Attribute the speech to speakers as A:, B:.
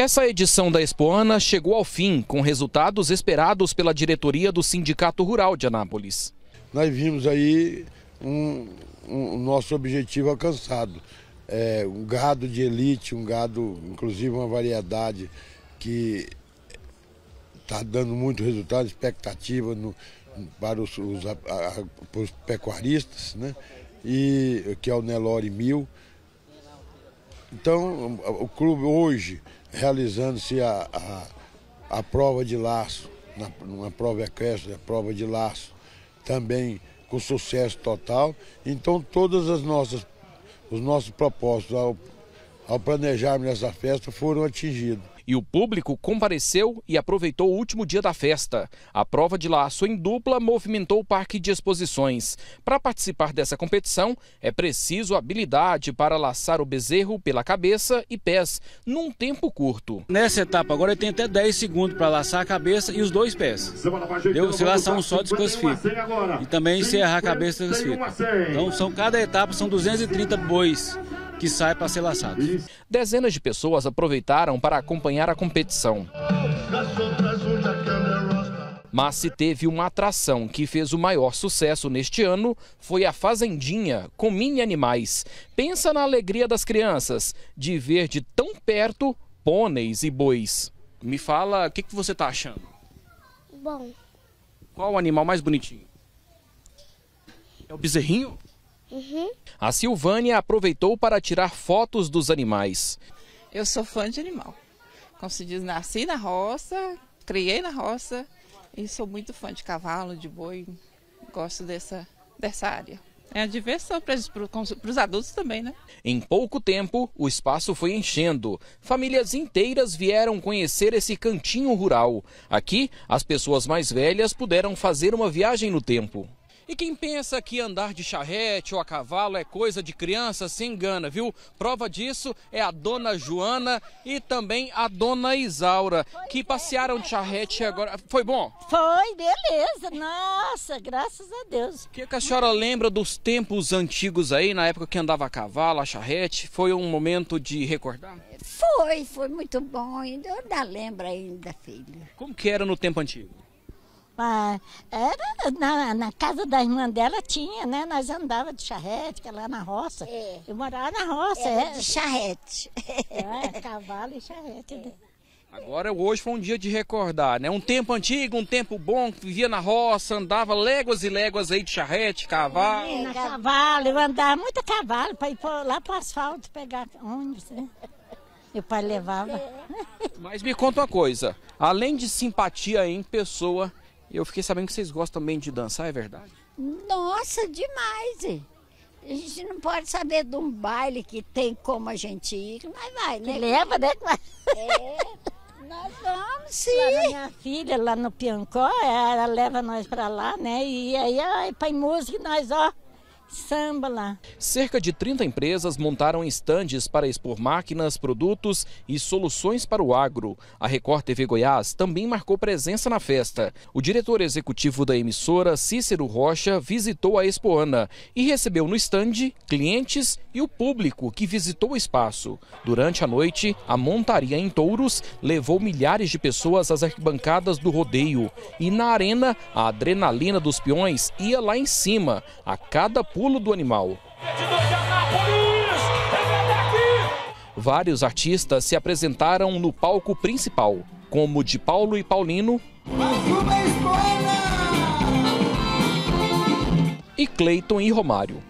A: Essa edição da Expoana chegou ao fim, com resultados esperados pela diretoria do
B: Sindicato Rural de Anápolis. Nós vimos aí um, um nosso objetivo alcançado. É, um gado de elite, um gado, inclusive uma variedade que está dando muito resultado, expectativa no, para os, os, a, a, os, pecuaristas, né? e, que é o Nelore Mil. Então, o clube hoje, realizando-se a, a, a, prova de laço, na, uma prova equestre, a prova de laço, também com sucesso total. Então, todas as nossas, os nossos propósitos ao, ao planejarmos essa festa foram atingidos.
A: E o público compareceu e aproveitou o último dia da festa. A prova de laço em dupla movimentou o parque de exposições. Para participar dessa competição, é preciso habilidade para laçar o bezerro pela cabeça e pés num tempo curto. Nessa etapa agora tem até 10 segundos para laçar a cabeça e os dois pés. Deu, se laçar um só, desclassifica. E também se errar a cabeça, desclassifica. Então são cada etapa são 230 bois que sai para ser laçado. Dezenas de pessoas aproveitaram para acompanhar a competição. Mas se teve uma atração que fez o maior sucesso neste ano, foi a Fazendinha, com mini animais. Pensa na alegria das crianças de ver de tão perto pôneis e bois. Me fala, o que, que você está achando? Bom. Qual o animal mais bonitinho? É o bezerrinho? Uhum. A Silvânia aproveitou para tirar fotos dos animais.
B: Eu sou fã de animal.
A: Como se diz, nasci na roça, criei na roça e sou muito fã de cavalo, de boi. Gosto dessa, dessa área. É a diversão para os adultos também, né? Em pouco tempo, o espaço foi enchendo. Famílias inteiras vieram conhecer esse cantinho rural. Aqui, as pessoas mais velhas puderam fazer uma viagem no tempo. E quem pensa que andar de charrete ou a cavalo é coisa de criança se engana, viu? Prova disso é a dona Joana e também a dona Isaura, que passearam de charrete agora. Foi bom? Foi, beleza. Nossa, graças a Deus. O que, a senhora lembra dos tempos antigos aí, na época que andava a cavalo, a charrete? Foi um momento de recordar?
C: Foi, foi muito bom. ainda lembra ainda, filho.
A: Como que era no tempo antigo?
C: Mas ah, era na, na, casa da irmã dela tinha, né? Nós andava de charrete, que era lá na roça. É. Eu morava na roça, era é. De charrete. É, cavalo e charrete. É.
A: Agora hoje foi um dia de recordar, né? Um tempo antigo, um tempo bom, que vivia na roça, andava léguas e léguas aí de charrete, cavalo. É, cavalo, eu andava muito a
C: cavalo para ir lá para o asfalto pegar ônibus, né? Meu pai levava.
A: Mas me conta uma coisa, além de simpatia em pessoa, eu fiquei sabendo que vocês gostam também de dançar, é verdade?
C: Nossa, demais! A gente não pode saber de um baile que tem como a gente ir, mas vai, né? Que leva, né? É, nós vamos sim. Lá minha filha, lá no Piancó, ela leva nós pra lá, né? E aí, ai põe música e nós, ó, samba lá.
A: Cerca de 30 empresas montaram estandes para expor máquinas, produtos e soluções para o agro. A Record TV Goiás também marcou presença na festa. O diretor executivo da emissora, Cícero Rocha, visitou a Expoana e recebeu no estande clientes e o público que visitou o espaço. Durante a noite, a montaria em touros levou milhares de pessoas às arquibancadas do rodeio. E na arena, a adrenalina dos peões ia lá em cima, a cada ponto pulo do animal. Vários artistas se apresentaram no palco principal, como de Paulo e Paulino. E Cleiton e Romário.